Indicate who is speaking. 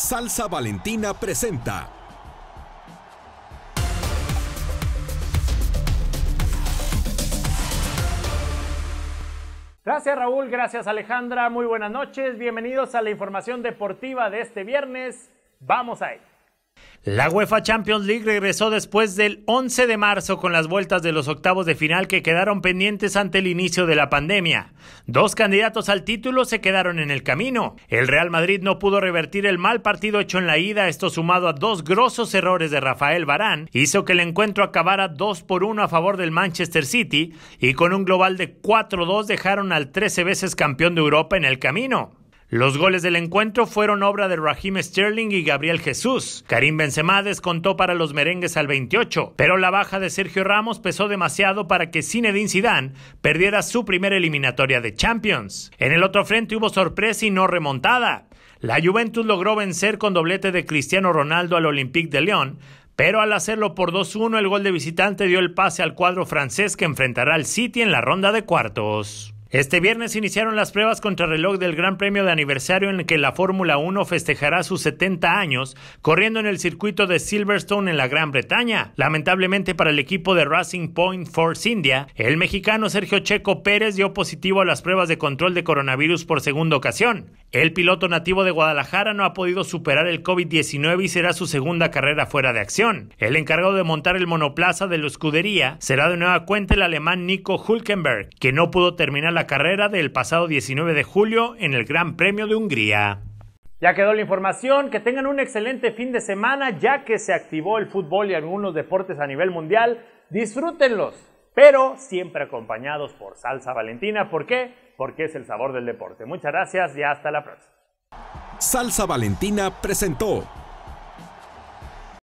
Speaker 1: Salsa Valentina presenta. Gracias Raúl, gracias Alejandra, muy buenas noches, bienvenidos a la información deportiva de este viernes, vamos a ello. La UEFA Champions League regresó después del 11 de marzo con las vueltas de los octavos de final que quedaron pendientes ante el inicio de la pandemia. Dos candidatos al título se quedaron en el camino. El Real Madrid no pudo revertir el mal partido hecho en la ida, esto sumado a dos grosos errores de Rafael Barán, hizo que el encuentro acabara 2 por 1 a favor del Manchester City y con un global de 4-2 dejaron al 13 veces campeón de Europa en el camino. Los goles del encuentro fueron obra de Raheem Sterling y Gabriel Jesús. Karim Benzema descontó para los merengues al 28, pero la baja de Sergio Ramos pesó demasiado para que Zinedine Zidane perdiera su primera eliminatoria de Champions. En el otro frente hubo sorpresa y no remontada. La Juventus logró vencer con doblete de Cristiano Ronaldo al Olympique de Lyon, pero al hacerlo por 2-1 el gol de visitante dio el pase al cuadro francés que enfrentará al City en la ronda de cuartos. Este viernes iniciaron las pruebas contrarreloj del Gran Premio de Aniversario en el que la Fórmula 1 festejará sus 70 años corriendo en el circuito de Silverstone en la Gran Bretaña. Lamentablemente para el equipo de Racing Point Force India, el mexicano Sergio Checo Pérez dio positivo a las pruebas de control de coronavirus por segunda ocasión. El piloto nativo de Guadalajara no ha podido superar el COVID-19 y será su segunda carrera fuera de acción. El encargado de montar el monoplaza de la escudería será de nueva cuenta el alemán Nico Hulkenberg, que no pudo terminar la carrera del pasado 19 de julio en el Gran Premio de Hungría. Ya quedó la información, que tengan un excelente fin de semana ya que se activó el fútbol y algunos deportes a nivel mundial, disfrútenlos, pero siempre acompañados por salsa valentina, ¿por qué? Porque es el sabor del deporte. Muchas gracias y hasta la próxima. Salsa Valentina presentó